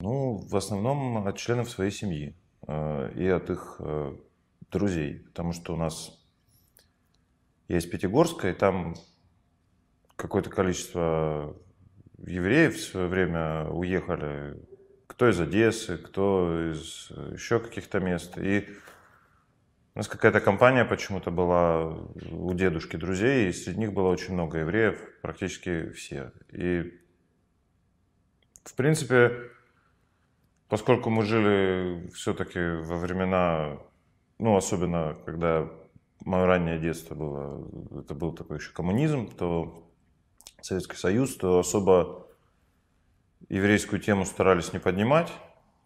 Ну, в основном от членов своей семьи э, и от их э, друзей, потому что у нас есть Пятигорская, и там какое-то количество евреев в свое время уехали, кто из Одессы, кто из э, еще каких-то мест. И у нас какая-то компания почему-то была у дедушки друзей, и среди них было очень много евреев, практически все. И, в принципе, поскольку мы жили все-таки во времена, ну, особенно когда мое раннее детство было, это был такой еще коммунизм, то Советский Союз, то особо еврейскую тему старались не поднимать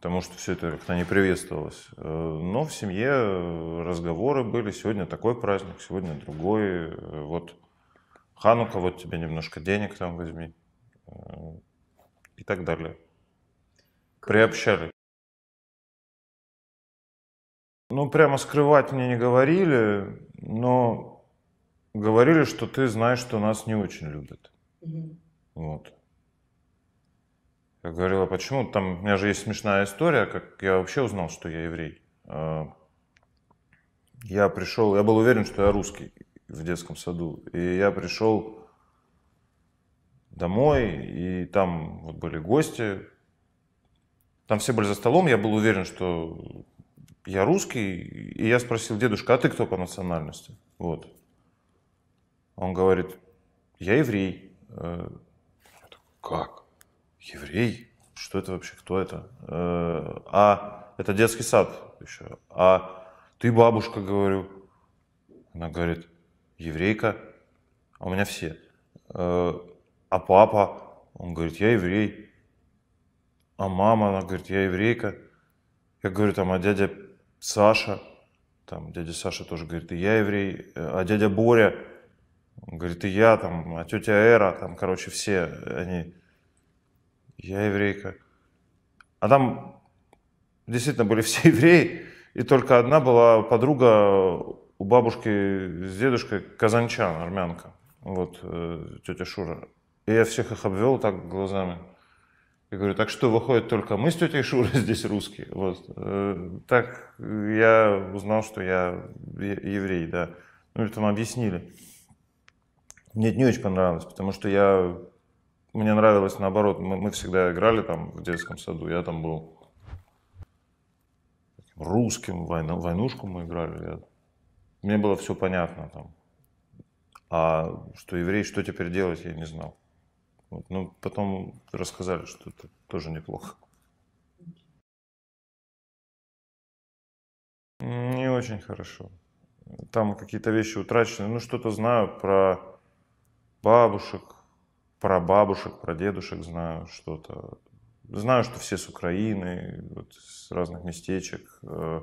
потому что все это как-то не приветствовалось. Э, но в семье э, разговоры были, сегодня такой праздник, сегодня другой. Э, вот Ханука, вот тебе немножко денег там возьми и так далее. Приобщали. Ну, прямо скрывать мне не говорили, но говорили, что ты знаешь, что нас не очень любят. Угу. Вот. Я говорила, почему? Там у меня же есть смешная история, как я вообще узнал, что я еврей. А, я пришел, я был уверен, что я русский в детском саду. И я пришел домой, и там вот были гости. Там все были за столом, я был уверен, что я русский. И я спросил, дедушка, а ты кто по национальности? Вот. Он говорит, я еврей. Э, как? еврей? Что это вообще? Кто это? Э, а, это детский сад еще. А ты бабушка, говорю. Она говорит, еврейка. А у меня все. Э, а папа? Он говорит, я еврей. А мама, она говорит, я еврейка. Я говорю, там, а дядя Саша? Там дядя Саша тоже говорит, и я еврей. Э, а дядя Боря? Он говорит, и я, там, а тетя Эра, там, короче, все они я еврейка. А там действительно были все евреи, и только одна была подруга у бабушки с дедушкой казанчан, армянка, вот, э, тетя Шура. И я всех их обвел так глазами. Я говорю, так что выходит только мы с тетей Шурой здесь русские. Вот. Э, так я узнал, что я еврей, да. Ну, это там объяснили. Мне это не очень понравилось, потому что я мне нравилось наоборот. Мы, мы всегда играли там в детском саду. Я там был русским, войну, войнушку мы играли. Я, мне было все понятно там. А что еврей, что теперь делать, я не знал. Вот. Ну, потом рассказали, что это тоже неплохо. Не очень хорошо. Там какие-то вещи утрачены. Ну, что-то знаю про бабушек, про бабушек, про дедушек знаю что-то. Знаю, что все с Украины, вот, с разных местечек. Э,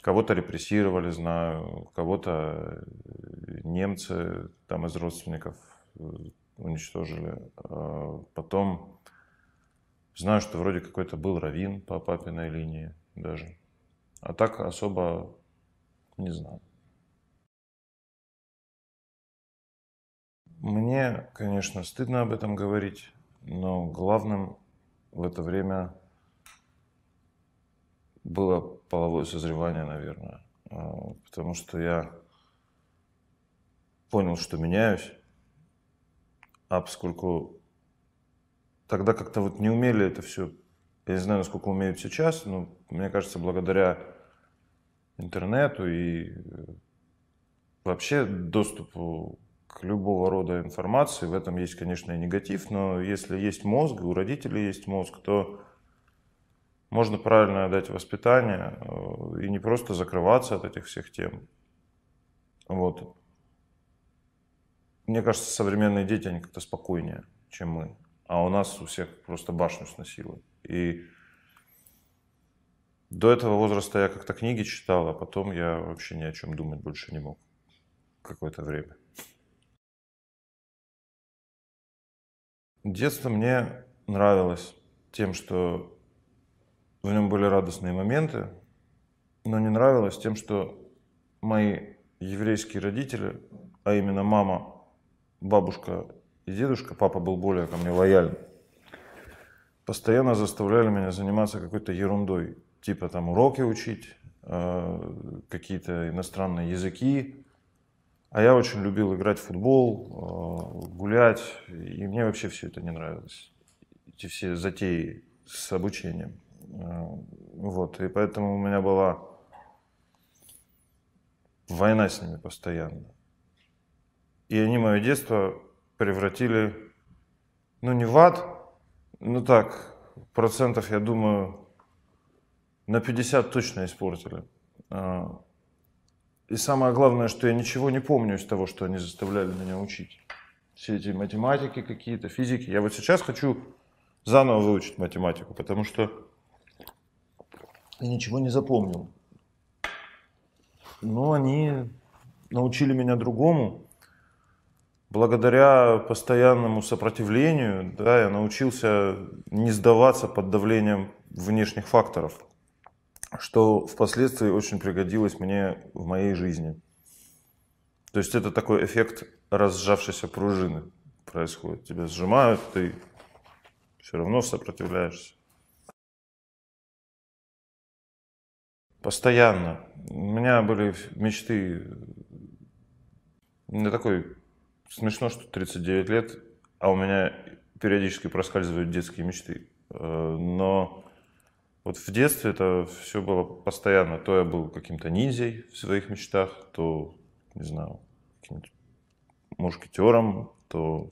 кого-то репрессировали, знаю, кого-то э, немцы там из родственников э, уничтожили. Потом знаю, что вроде какой-то был равин по папиной линии даже. А так особо не знаю. Мне, конечно, стыдно об этом говорить, но главным в это время было половое созревание, наверное. А, потому что я понял, что меняюсь, а поскольку тогда как-то вот не умели это все, я не знаю, насколько умеют сейчас, но мне кажется, благодаря интернету и э, вообще доступу к любого рода информации. В этом есть, конечно, и негатив, но если есть мозг, у родителей есть мозг, то можно правильно дать воспитание э, и не просто закрываться от этих всех тем. Вот. Мне кажется, современные дети, они как-то спокойнее, чем мы. А у нас у всех просто башню сносило. И до этого возраста я как-то книги читал, а потом я вообще ни о чем думать больше не мог какое-то время. Детство мне нравилось тем, что в нем были радостные моменты, но не нравилось тем, что мои еврейские родители, а именно мама, бабушка и дедушка, папа был более ко мне лоялен, постоянно заставляли меня заниматься какой-то ерундой, типа там уроки учить, э, какие-то иностранные языки, а я очень любил играть в футбол, э, гулять, и мне вообще все это не нравилось. Эти все затеи с обучением. Э, вот, и поэтому у меня была война с ними постоянно. И они мое детство превратили, ну не в ад, ну так, процентов, я думаю, на 50 точно испортили. Э, и самое главное, что я ничего не помню из того, что они заставляли меня учить. Все эти математики какие-то, физики. Я вот сейчас хочу заново выучить математику, потому что я ничего не запомнил. Но они научили меня другому. Благодаря постоянному сопротивлению, да, я научился не сдаваться под давлением внешних факторов что впоследствии очень пригодилось мне в моей жизни. То есть это такой эффект разжавшейся пружины происходит. Тебя сжимают, ты все равно сопротивляешься. Постоянно. У меня были мечты. Мне такой смешно, что 39 лет, а у меня периодически проскальзывают детские мечты. Э, но вот в детстве это все было постоянно. То я был каким-то ниндзей в своих мечтах, то, не знаю, каким-нибудь мушкетером, то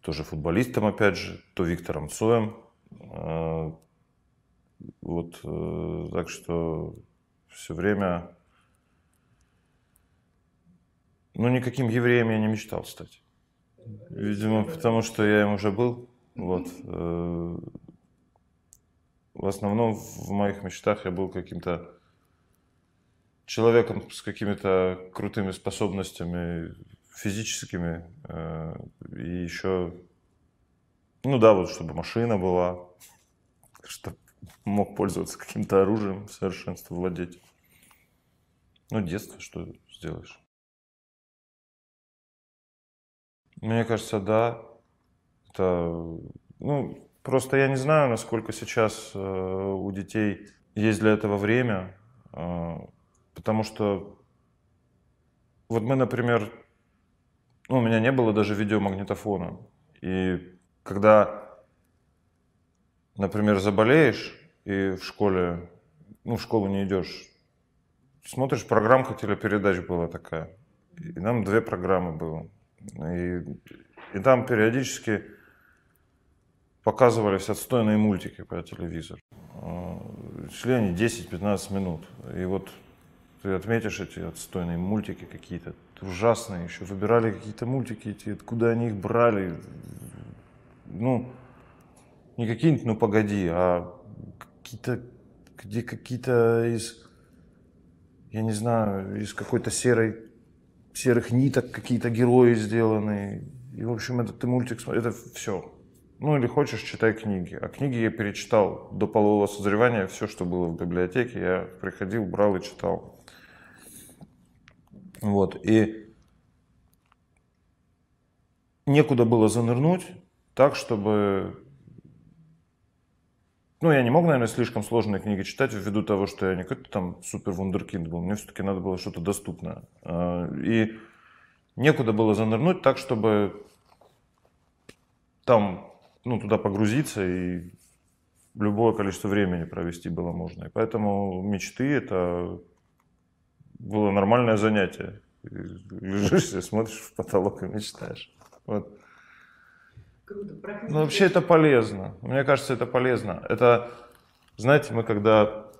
тоже футболистом, опять же, то Виктором Цоем. Э, вот, э, так что все время... Ну, никаким евреем я не мечтал стать. Видимо, потому что я им уже был. Вот. Э, в основном в моих мечтах я был каким-то человеком с какими-то крутыми способностями физическими э, и еще, ну да, вот чтобы машина была, чтобы мог пользоваться каким-то оружием, в совершенство владеть. Ну, детство, что сделаешь? Мне кажется, да. Это, ну, Просто я не знаю, насколько сейчас э, у детей есть для этого время, э, потому что вот мы, например, ну, у меня не было даже видеомагнитофона. И когда, например, заболеешь и в школе, ну, в школу не идешь, смотришь, программка телепередач была такая. И нам две программы было. И, и там периодически показывались отстойные мультики по телевизору. Э, шли они 10-15 минут. И вот ты отметишь эти отстойные мультики какие-то, ужасные еще, выбирали какие-то мультики эти, откуда они их брали. Ну, не какие-нибудь, ну погоди, а какие-то, где какие-то из, я не знаю, из какой-то серой, серых ниток какие-то герои сделаны. И, в общем, этот ты мультик, это все. Ну или хочешь, читай книги. А книги я перечитал до полового созревания, все, что было в библиотеке, я приходил, брал и читал. Вот, и некуда было занырнуть так, чтобы... Ну, я не мог, наверное, слишком сложные книги читать ввиду того, что я не какой-то там супер вундеркинд был. Мне все-таки надо было что-то доступное. А, и некуда было занырнуть так, чтобы там ну, туда погрузиться и любое количество времени провести было можно. И поэтому мечты это было нормальное занятие. Лежишь и смотришь в потолок и мечтаешь. Вот. ну, вообще это полезно. Мне кажется, это полезно. Это, знаете, мы когда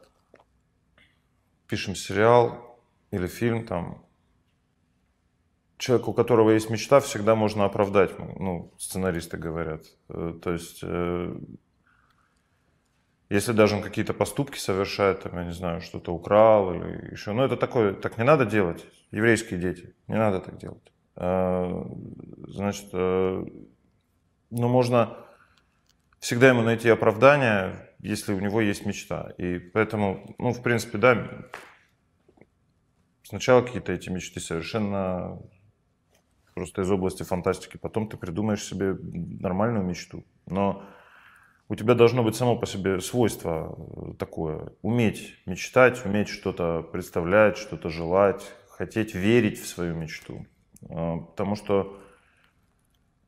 пишем сериал или фильм, там, человек, у которого есть мечта, всегда можно оправдать, ну, сценаристы говорят. Э, то есть, э, если даже он какие-то поступки совершает, там, я не знаю, что-то украл или еще, ну, это такое, так не надо делать, еврейские дети, не надо так делать. Э, значит, ну, можно всегда ему найти оправдание, если у него есть мечта. И поэтому, ну, в принципе, да, сначала какие-то эти мечты совершенно просто из области фантастики. Потом ты придумаешь себе нормальную мечту. Но у тебя должно быть само по себе свойство э, такое. Уметь мечтать, уметь что-то представлять, что-то желать, хотеть верить в свою мечту. Э, потому что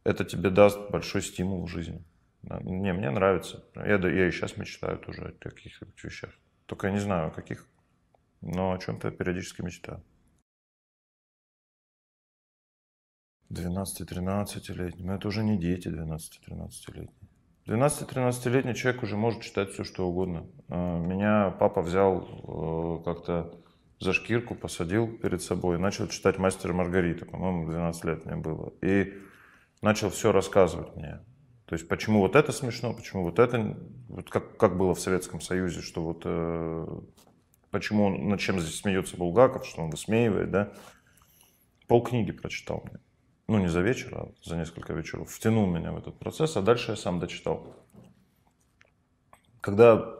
это тебе даст большой стимул в жизни. Э, не, мне нравится. Я, я и сейчас мечтаю тоже о то вещах. Только я не знаю, о каких, но о чем-то периодически мечтаю. 12-13-летним. Это уже не дети 12-13-летние. 12-13-летний человек уже может читать все, что угодно. А, меня папа взял э, как-то за шкирку, посадил перед собой и начал читать «Мастера Маргарита». По-моему, 12 лет мне было. И начал все рассказывать мне. То есть почему вот это смешно, почему вот это, вот как, как было в Советском Союзе, что вот э, почему он, над чем здесь смеется Булгаков, что он высмеивает, да. Пол книги прочитал мне ну не за вечер, а за несколько вечеров, втянул меня в этот процесс, а дальше я сам дочитал. Когда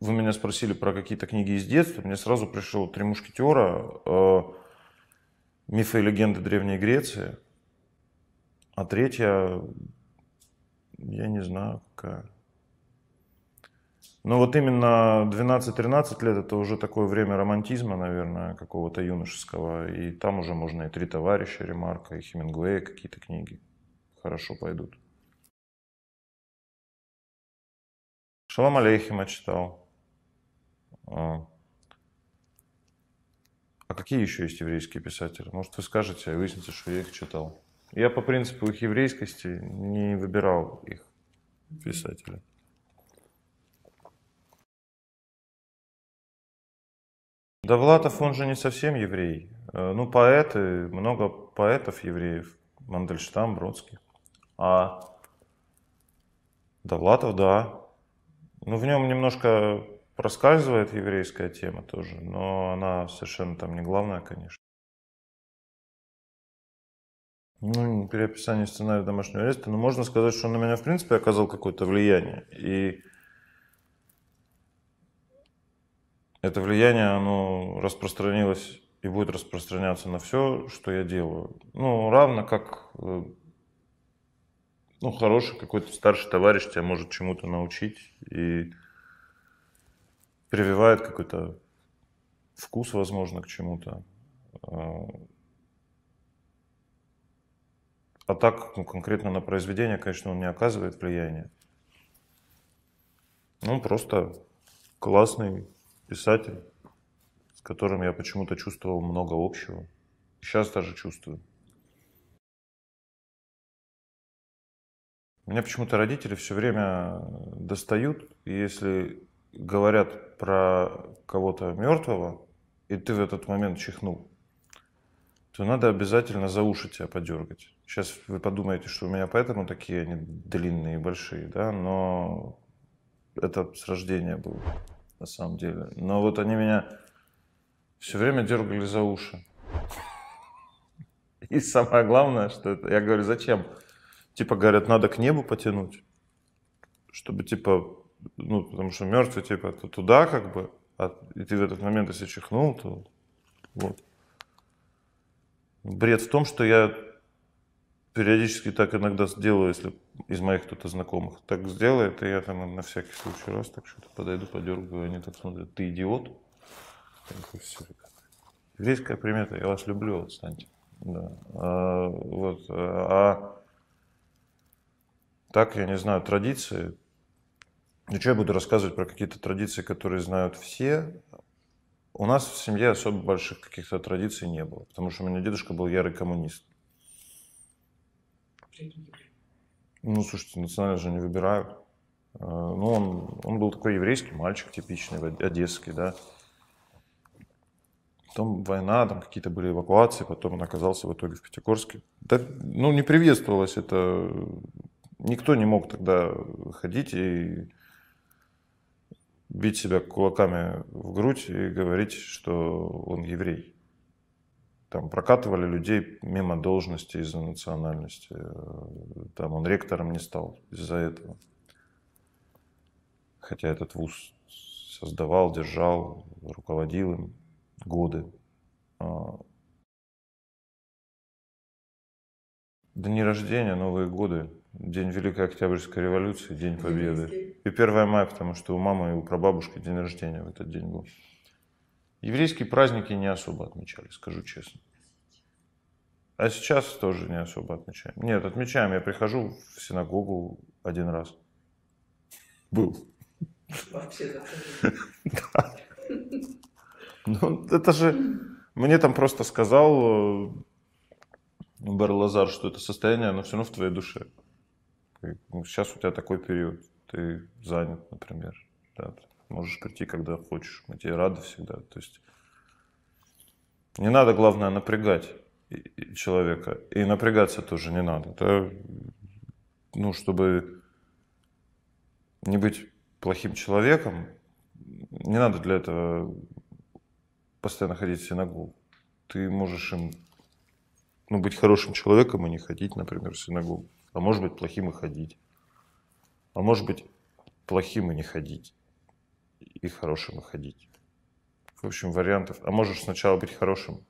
вы меня спросили про какие-то книги из детства, мне сразу пришел «Три мушкетера», э, «Мифы и легенды Древней Греции», а третья, я не знаю, какая. Но ну, вот именно 12-13 лет это уже такое время романтизма, наверное, какого-то юношеского. И там уже можно и «Три товарища» Ремарка, и Хемингуэя какие-то книги хорошо пойдут. Шалам Алейхима читал. А. а. какие еще есть еврейские писатели? Может, вы скажете, и а выяснится, что я их читал. Я по принципу их еврейскости не выбирал их писателей. Довлатов, он же не совсем еврей. Э, ну, поэты, много поэтов евреев. Мандельштам, Бродский. А Довлатов, да. Ну, в нем немножко проскальзывает еврейская тема тоже, но она совершенно там не главная, конечно. Ну, переописание сценария домашнего ареста. Но ну, можно сказать, что он на меня, в принципе, оказал какое-то влияние. И это влияние, оно распространилось и будет распространяться на все, что я делаю. Ну, равно как э, ну, хороший какой-то старший товарищ тебя может чему-то научить и прививает какой-то вкус, возможно, к чему-то. А, а так, ну, конкретно на произведение, конечно, он не оказывает влияния. Ну, просто классный писатель, с которым я почему-то чувствовал много общего. Сейчас даже чувствую. Меня почему-то родители все время достают, и если говорят про кого-то мертвого, и ты в этот момент чихнул, то надо обязательно за уши тебя подергать. Сейчас вы подумаете, что у меня поэтому такие они длинные и большие, да, но это с рождения было на самом деле. Но вот они меня все время дергали за уши. И самое главное, что это... Я говорю, зачем? Типа, говорят, надо к небу потянуть, чтобы, типа, ну, потому что мертвый, типа, то туда как бы, а, и ты в этот момент, если чихнул, то вот. Бред в том, что я периодически так иногда делаю, если из моих кто-то знакомых так сделает, и я там на всякий случай раз так что-то подойду, подергаю, они так смотрят, ты идиот. Еврейская примета, я вас люблю, станьте Да. А, вот, э, а так, я не знаю, традиции. Ну, что я буду рассказывать про какие-то традиции, которые знают все? У нас в семье особо больших каких-то традиций не было, потому что у меня дедушка был ярый коммунист. Ну, слушайте, национально же не выбирают. Э, ну, он, он был такой еврейский мальчик типичный, одесский, да. Потом война, там какие-то были эвакуации, потом он оказался в итоге в Пятигорске. Да, ну, не приветствовалось это. Никто не мог тогда ходить и бить себя кулаками в грудь и говорить, что он еврей там прокатывали людей мимо должности из-за национальности. Э, там он ректором не стал из-за этого. Хотя этот вуз создавал, держал, руководил им годы. А. Дни рождения, Новые годы, День Великой Октябрьской революции, День Победы. И 1 мая, потому что у мамы и у прабабушки день рождения в этот день был. Еврейские праздники не особо отмечали, скажу честно. А сейчас тоже не особо отмечаем. Нет, отмечаем. Я прихожу в синагогу один раз. Был. Вообще да. Ну, это же... Мне там просто сказал э, Бар Лазар, что это состояние, оно все равно в твоей душе. Ну, сейчас у тебя такой период. Ты занят, например. Можешь прийти, когда хочешь. Мы тебе рады всегда. То есть не надо, главное, напрягать человека. И напрягаться тоже не надо. Это, ну, чтобы не быть плохим человеком, не надо для этого постоянно ходить в синагогу. Ты можешь им ну, быть хорошим человеком и не ходить, например, в синагогу. А может быть, плохим и ходить. А может быть, плохим и не ходить и хорошим и ходить. В общем, вариантов. А можешь сначала быть хорошим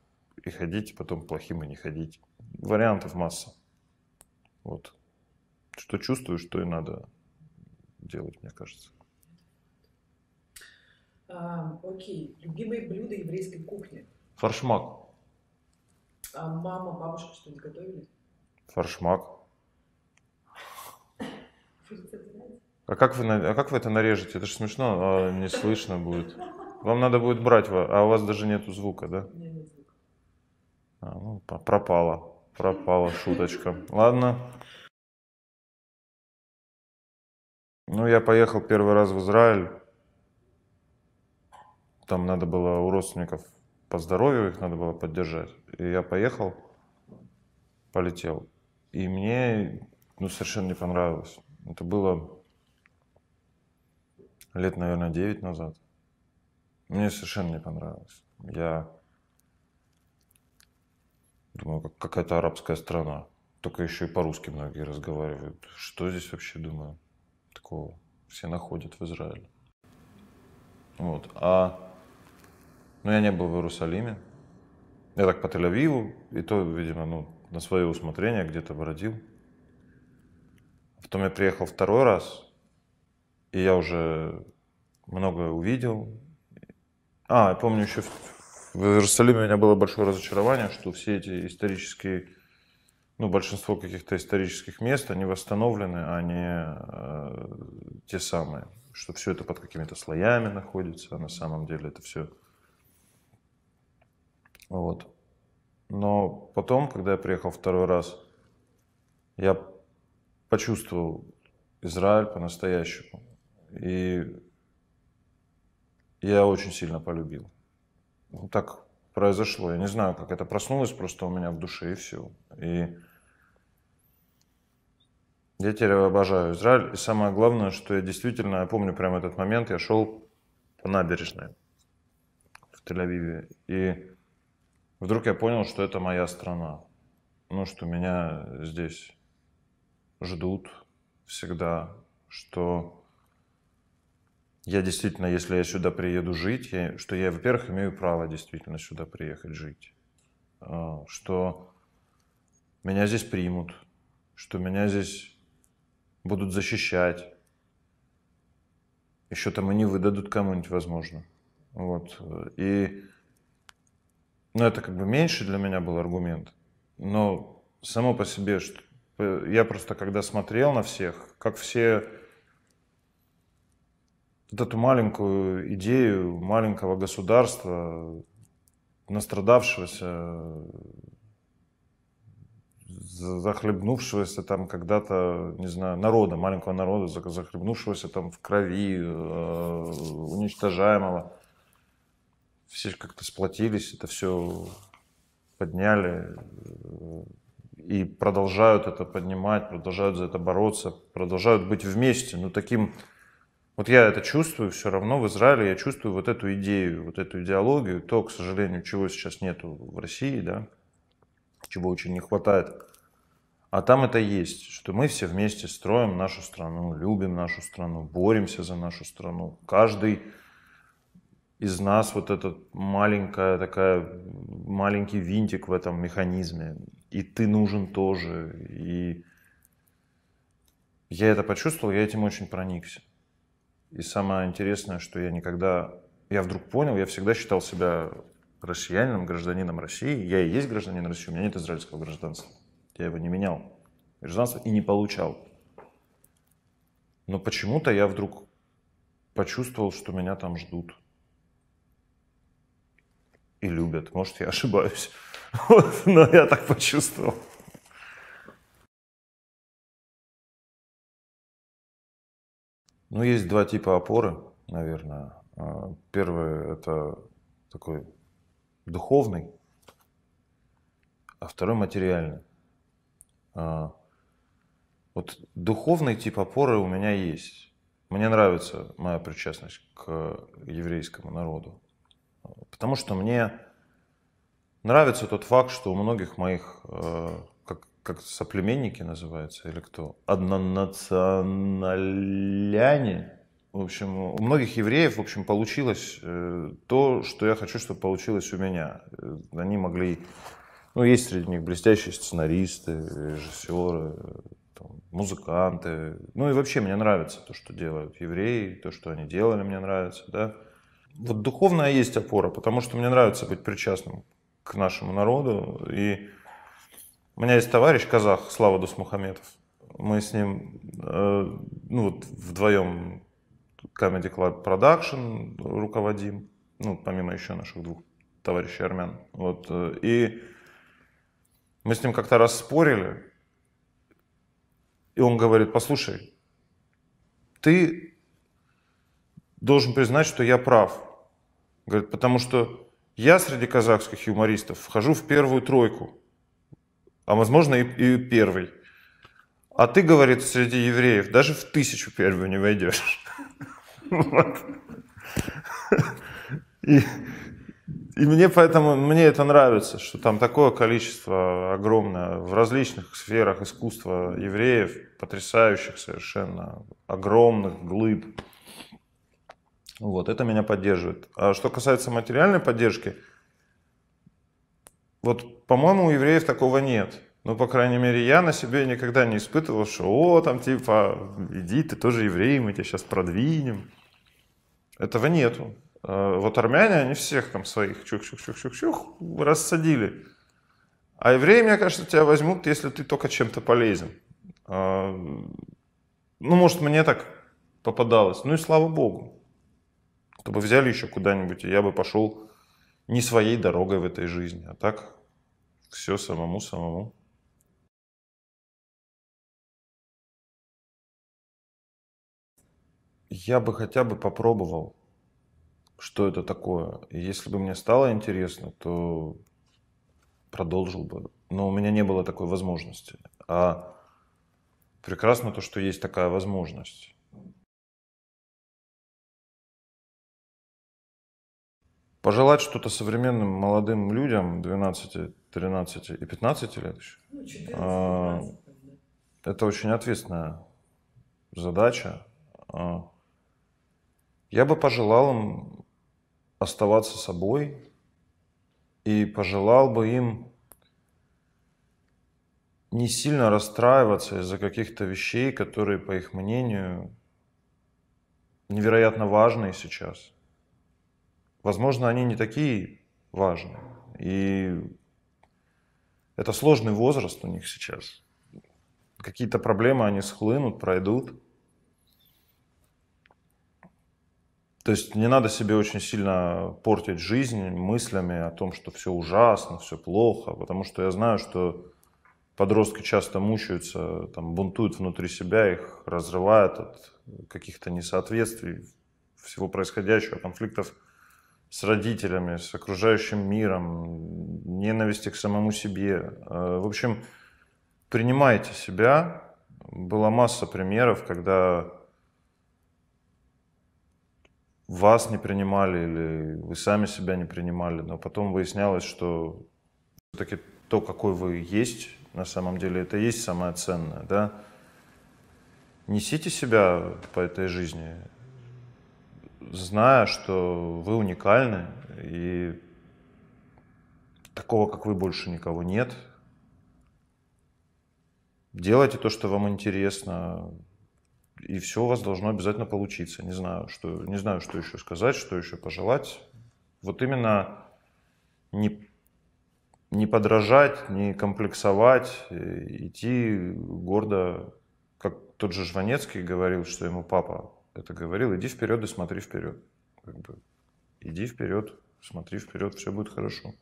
и ходить, потом плохим и не ходить. Вариантов масса. Вот. Что чувствуешь, что и надо делать, мне кажется. А, окей. Любимые блюда еврейской кухни? Фаршмак. А мама, бабушка что-нибудь готовили? Фаршмак. А как вы, а как вы это нарежете? Это же смешно, а, не слышно будет. Вам надо будет брать, а у вас даже нету звука, да? А, ну, пропала, пропала шуточка. Ладно. Ну, я поехал первый раз в Израиль. Там надо было у родственников по здоровью их надо было поддержать. И я поехал, полетел. И мне ну, совершенно не понравилось. Это было лет, наверное, 9 назад. Мне совершенно не понравилось. Я думаю, как какая-то арабская страна. Только еще и по-русски многие разговаривают. Что здесь вообще, думаю, такого все находят в Израиле. Вот. А... ну я не был в Иерусалиме. Я так по Тель-Авиву, и то, видимо, ну, на свое усмотрение где-то бродил. Потом я приехал второй раз, и я уже многое увидел. А, я помню еще в, Иерусалиме у меня было большое разочарование, что все эти исторические, ну, большинство каких-то исторических мест, они восстановлены, а не э, те самые. Что все это под какими-то слоями находится, а на самом деле это все... Вот. Но потом, когда я приехал второй раз, я почувствовал Израиль по-настоящему. И я очень сильно полюбил. Так произошло. Я не знаю, как это проснулось просто у меня в душе и все. И я теперь обожаю Израиль. И самое главное, что я действительно, я помню прямо этот момент, я шел по набережной в Тель-Авиве. И вдруг я понял, что это моя страна. Ну, что меня здесь ждут всегда, что я действительно, если я сюда приеду жить, я, что я, во-первых, имею право действительно сюда приехать жить, а, что меня здесь примут, что меня здесь будут защищать, еще там они выдадут кому-нибудь, возможно. Вот. И, ну, это как бы меньше для меня был аргумент, но само по себе, что э, я просто когда смотрел на всех, как все вот эту маленькую идею маленького государства, настрадавшегося, захлебнувшегося там когда-то, не знаю, народа, маленького народа, захлебнувшегося там в крови, э, уничтожаемого. Все как-то сплотились, это все подняли э, и продолжают это поднимать, продолжают за это бороться, продолжают быть вместе. но таким вот я это чувствую все равно в Израиле, я чувствую вот эту идею, вот эту идеологию, то, к сожалению, чего сейчас нету в России, да, чего очень не хватает. А там это есть, что мы все вместе строим нашу страну, любим нашу страну, боремся за нашу страну. Каждый из нас вот этот маленькая такая, маленький винтик в этом механизме. И ты нужен тоже. И я это почувствовал, я этим очень проникся. И самое интересное, что я никогда... Я вдруг понял, я всегда считал себя россиянином, гражданином России. Я и есть гражданин России, у меня нет израильского гражданства. Я его не менял. Гражданство и не получал. Но почему-то я вдруг почувствовал, что меня там ждут. И любят. Может, я ошибаюсь. но я так почувствовал. Ну, есть два типа опоры, наверное. А, первый – это такой духовный, а второй – материальный. А, вот духовный тип опоры у меня есть. Мне нравится моя причастность к еврейскому народу, потому что мне нравится тот факт, что у многих моих э, как соплеменники называются или кто? Однонационаляне. В общем, у многих евреев, в общем, получилось э, то, что я хочу, чтобы получилось у меня. Э, они могли... Ну, есть среди них блестящие сценаристы, режиссеры, там, музыканты. Ну и вообще мне нравится то, что делают евреи, то, что они делали, мне нравится, да. Вот духовная есть опора, потому что мне нравится быть причастным к нашему народу. И у меня есть товарищ казах Слава Дусмухаметов. Мы с ним э, ну, вот вдвоем Comedy Club Production руководим, ну, помимо еще наших двух товарищей армян. Вот, э, и мы с ним как-то раз спорили, и он говорит, послушай, ты должен признать, что я прав. Говорит, потому что я среди казахских юмористов вхожу в первую тройку а возможно и, и первый. А ты, говорит, среди евреев даже в тысячу первую не войдешь. И, мне поэтому, мне это нравится, что там такое количество огромное в различных сферах искусства евреев, потрясающих совершенно, огромных глыб. Вот, это меня поддерживает. А что касается материальной поддержки – вот, по-моему, у евреев такого нет. Ну, по крайней мере, я на себе никогда не испытывал, что «О, там типа, иди, ты тоже еврей, мы тебя сейчас продвинем». Этого нету. А вот армяне, они всех там своих чух-чух-чух-чух-чух рассадили. А евреи, мне кажется, тебя возьмут, если ты только чем-то полезен. А, ну, может, мне так попадалось. Ну и слава богу. Чтобы взяли еще куда-нибудь, и я бы пошел не своей дорогой в этой жизни, а так все самому-самому. Я бы хотя бы попробовал, что это такое. И если бы мне стало интересно, то продолжил бы. Но у меня не было такой возможности. А прекрасно то, что есть такая возможность. Пожелать что-то современным молодым людям 12, 13 и 15 лет еще. Ну, 14, а, Это очень ответственная задача. А, я бы пожелал им оставаться собой и пожелал бы им не сильно расстраиваться из-за каких-то вещей, которые, по их мнению, невероятно важные сейчас – возможно, они не такие важные. И это сложный возраст у них сейчас. Какие-то проблемы они схлынут, пройдут. То есть не надо себе очень сильно портить жизнь мыслями о том, что все ужасно, все плохо, потому что я знаю, что подростки часто мучаются, там, бунтуют внутри себя, их разрывают от каких-то несоответствий, всего происходящего, конфликтов – с родителями, с окружающим миром, ненависти к самому себе. Э, в общем, принимайте себя. Была масса примеров, когда вас не принимали или вы сами себя не принимали, но потом выяснялось, что все-таки то, какой вы есть, на самом деле это и есть самое ценное, да. Несите себя по этой жизни, зная, что вы уникальны, и такого, как вы, больше никого нет. Делайте то, что вам интересно, и все у вас должно обязательно получиться. Не знаю, что, не знаю, что еще сказать, что еще пожелать. Вот именно не, не подражать, не комплексовать, э, идти гордо, как тот же Жванецкий говорил, что ему папа это говорил, иди вперед и смотри вперед. Как бы, иди вперед, смотри вперед, все будет хорошо.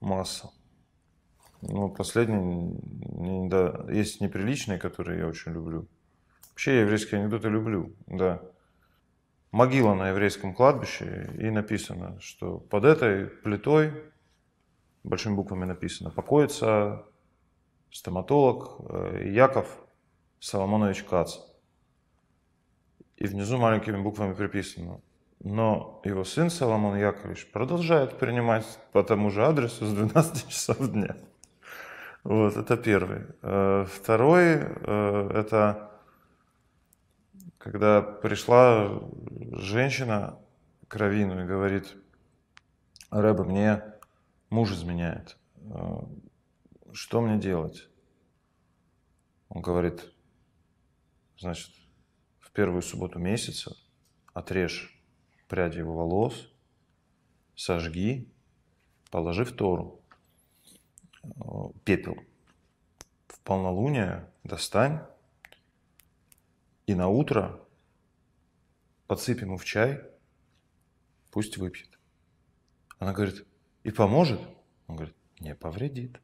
Масса. Ну, последний, не, да, есть неприличные, которые я очень люблю. Вообще, я еврейские анекдоты люблю, да. Могила на еврейском кладбище, и написано, что под этой плитой, большими буквами написано, покоится стоматолог э, Яков Соломонович Кац. И внизу маленькими буквами приписано. Но его сын Соломон Яковлевич продолжает принимать по тому же адресу с 12 часов дня. Вот, это первый. Э, второй, э, это когда пришла женщина к Равину и говорит, Рэба, мне муж изменяет. Э, что мне делать? Он говорит, значит, в первую субботу месяца отрежь пряди его волос, сожги, положи в Тору э, пепел. В полнолуние достань и на утро подсыпь ему в чай, пусть выпьет. Она говорит, и поможет? Он говорит, не повредит.